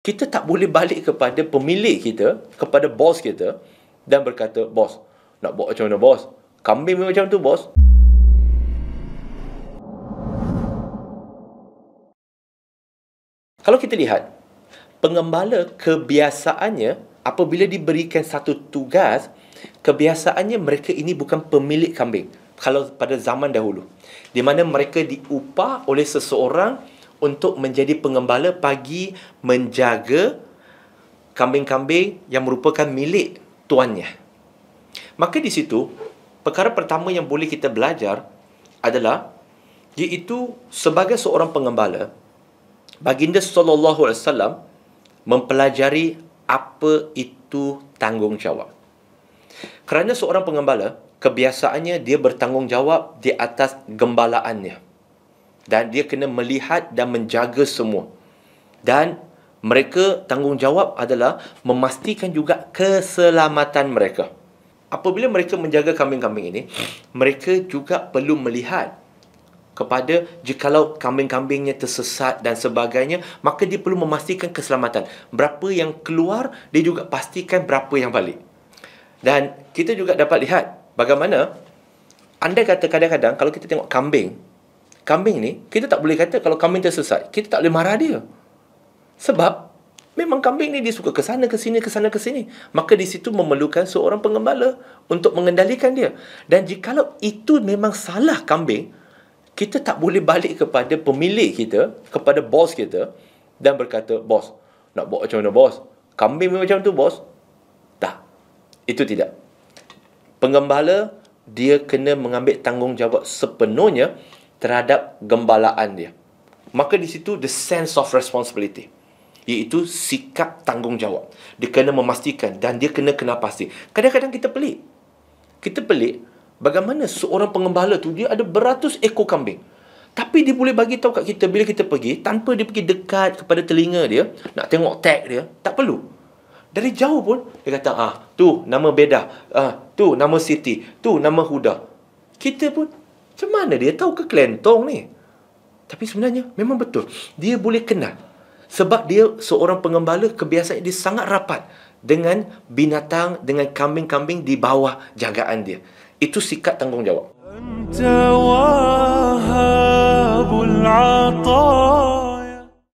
kita tak boleh balik kepada pemilik kita, kepada bos kita dan berkata, bos, nak buat macam mana bos? Kambing macam tu bos. Kalau kita lihat, pengembala kebiasaannya apabila diberikan satu tugas, kebiasaannya mereka ini bukan pemilik kambing. Kalau pada zaman dahulu, di mana mereka diupah oleh seseorang untuk menjadi pengembala pagi menjaga kambing-kambing yang merupakan milik tuannya. Maka di situ, perkara pertama yang boleh kita belajar adalah iaitu sebagai seorang pengembala, Baginda Sallallahu Alaihi mempelajari apa itu tanggungjawab. Kerana seorang pengembala, kebiasaannya dia bertanggungjawab di atas gembalaannya dan dia kena melihat dan menjaga semua. Dan mereka tanggungjawab adalah memastikan juga keselamatan mereka. Apabila mereka menjaga kambing-kambing ini, mereka juga perlu melihat kepada jikalau kambing-kambingnya tersesat dan sebagainya, maka dia perlu memastikan keselamatan. Berapa yang keluar, dia juga pastikan berapa yang balik. Dan kita juga dapat lihat bagaimana anda kata kadang-kadang kalau kita tengok kambing, kambing ni kita tak boleh kata kalau kambing tersesat kita tak boleh marah dia sebab memang kambing ni dia suka ke sana ke sini ke sana ke sini maka di situ memerlukan seorang pengembala untuk mengendalikan dia dan jikalau itu memang salah kambing kita tak boleh balik kepada pemilik kita kepada bos kita dan berkata bos nak buat macam mana bos kambing macam tu bos tak itu tidak pengembala dia kena mengambil tanggungjawab sepenuhnya terhadap gembalaan dia. Maka di situ the sense of responsibility iaitu sikap tanggungjawab. Dia kena memastikan dan dia kena kena pasti. Kadang-kadang kita pelik. Kita pelik bagaimana seorang pengembala tu dia ada beratus ekor kambing. Tapi dia boleh bagi tahu kat kita bila kita pergi tanpa dia pergi dekat kepada telinga dia nak tengok tag dia, tak perlu. Dari jauh pun dia kata ah, tu nama beda, ah, tu nama city, tu nama huda. Kita pun macam mana dia tahu ke kelentong ni? Tapi sebenarnya memang betul. Dia boleh kenal. Sebab dia seorang pengembala kebiasaan dia sangat rapat dengan binatang, dengan kambing-kambing di bawah jagaan dia. Itu sikap tanggungjawab. Anta wahabul atar